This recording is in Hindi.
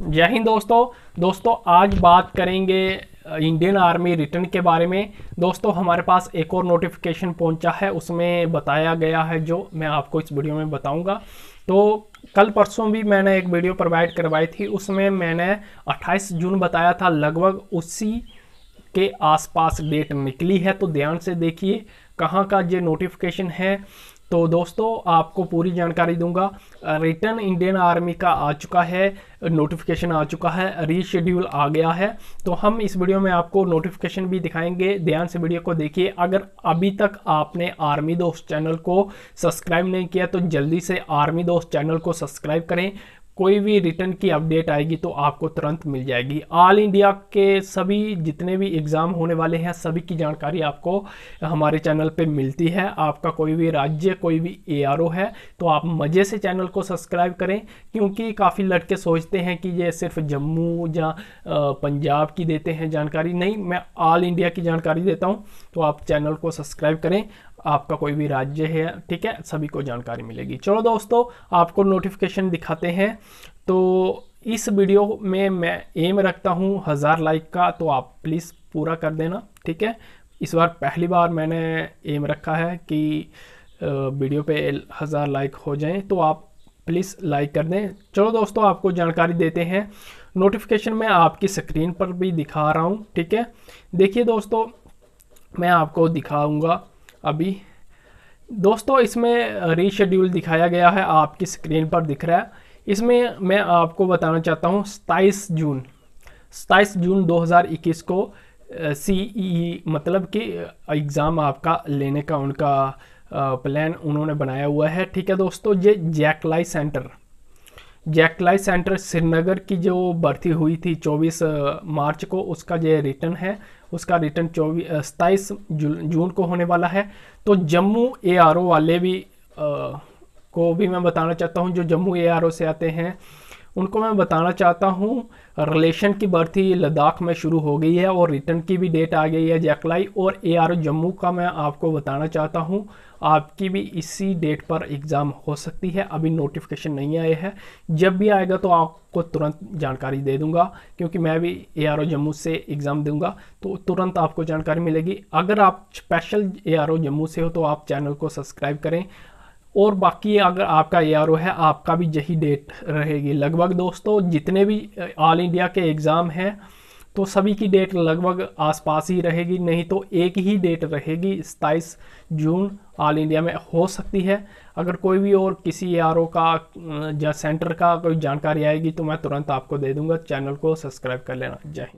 जय हिंद दोस्तों दोस्तों आज बात करेंगे इंडियन आर्मी रिटर्न के बारे में दोस्तों हमारे पास एक और नोटिफिकेशन पहुंचा है उसमें बताया गया है जो मैं आपको इस वीडियो में बताऊंगा तो कल परसों भी मैंने एक वीडियो प्रोवाइड करवाई थी उसमें मैंने 28 जून बताया था लगभग उसी के आसपास डेट निकली है तो ध्यान से देखिए कहाँ का ये नोटिफिकेशन है तो दोस्तों आपको पूरी जानकारी दूंगा रिटर्न इंडियन आर्मी का आ चुका है नोटिफिकेशन आ चुका है रीशेड्यूल आ गया है तो हम इस वीडियो में आपको नोटिफिकेशन भी दिखाएंगे ध्यान से वीडियो को देखिए अगर अभी तक आपने आर्मी दोस्त चैनल को सब्सक्राइब नहीं किया तो जल्दी से आर्मी दोस्त चैनल को सब्सक्राइब करें कोई भी रिटर्न की अपडेट आएगी तो आपको तुरंत मिल जाएगी ऑल इंडिया के सभी जितने भी एग्ज़ाम होने वाले हैं सभी की जानकारी आपको हमारे चैनल पे मिलती है आपका कोई भी राज्य कोई भी एआरओ है तो आप मज़े से चैनल को सब्सक्राइब करें क्योंकि काफ़ी लड़के सोचते हैं कि ये सिर्फ जम्मू या पंजाब की देते हैं जानकारी नहीं मैं ऑल इंडिया की जानकारी देता हूँ तो आप चैनल को सब्सक्राइब करें आपका कोई भी राज्य है ठीक है सभी को जानकारी मिलेगी चलो दोस्तों आपको नोटिफिकेशन दिखाते हैं तो इस वीडियो में मैं एम रखता हूँ हज़ार लाइक का तो आप प्लीज़ पूरा कर देना ठीक है इस बार पहली बार मैंने एम रखा है कि वीडियो पे हज़ार लाइक हो जाएं तो आप प्लीज़ लाइक कर दें चलो दोस्तों आपको जानकारी देते हैं नोटिफिकेशन मैं आपकी स्क्रीन पर भी दिखा रहा हूँ ठीक है देखिए दोस्तों मैं आपको दिखाऊंगा अभी दोस्तों इसमें रीशेड्यूल दिखाया गया है आपकी स्क्रीन पर दिख रहा है इसमें मैं आपको बताना चाहता हूँ सताईस जून सताईस जून 2021 को सी ई e e मतलब कि एग्ज़ाम आपका लेने का उनका प्लान उन्होंने बनाया हुआ है ठीक है दोस्तों ये JAKLI centre JAKLI centre Srinagar की जो भर्ती हुई थी 24 मार्च को उसका जो रिटर्न है उसका रिटर्न चौबीस सताईस जून को होने वाला है तो जम्मू ए वाले भी आ, को भी मैं बताना चाहता हूँ जो जम्मू ए से आते हैं उनको मैं बताना चाहता हूँ रिलेशन की भर्ती लद्दाख में शुरू हो गई है और रिटर्न की भी डेट आ गई है जैकलाई और ए आर जम्मू का मैं आपको बताना चाहता हूँ आपकी भी इसी डेट पर एग्ज़ाम हो सकती है अभी नोटिफिकेशन नहीं आए हैं जब भी आएगा तो आपको तुरंत जानकारी दे दूंगा क्योंकि मैं भी ए आर जम्मू से एग्ज़ाम दूंगा तो तुरंत आपको जानकारी मिलेगी अगर आप स्पेशल ए आर जम्मू से हो तो आप चैनल को सब्सक्राइब करें और बाकी अगर आपका ए आर ओ है आपका भी यही डेट रहेगी लगभग दोस्तों जितने भी ऑल इंडिया के एग्ज़ाम हैं तो सभी की डेट लगभग आसपास ही रहेगी नहीं तो एक ही डेट रहेगी सताईस जून ऑल इंडिया में हो सकती है अगर कोई भी और किसी ए आर ओ का या सेंटर का कोई जानकारी आएगी तो मैं तुरंत आपको दे दूँगा चैनल को सब्सक्राइब कर लेना जय हिंद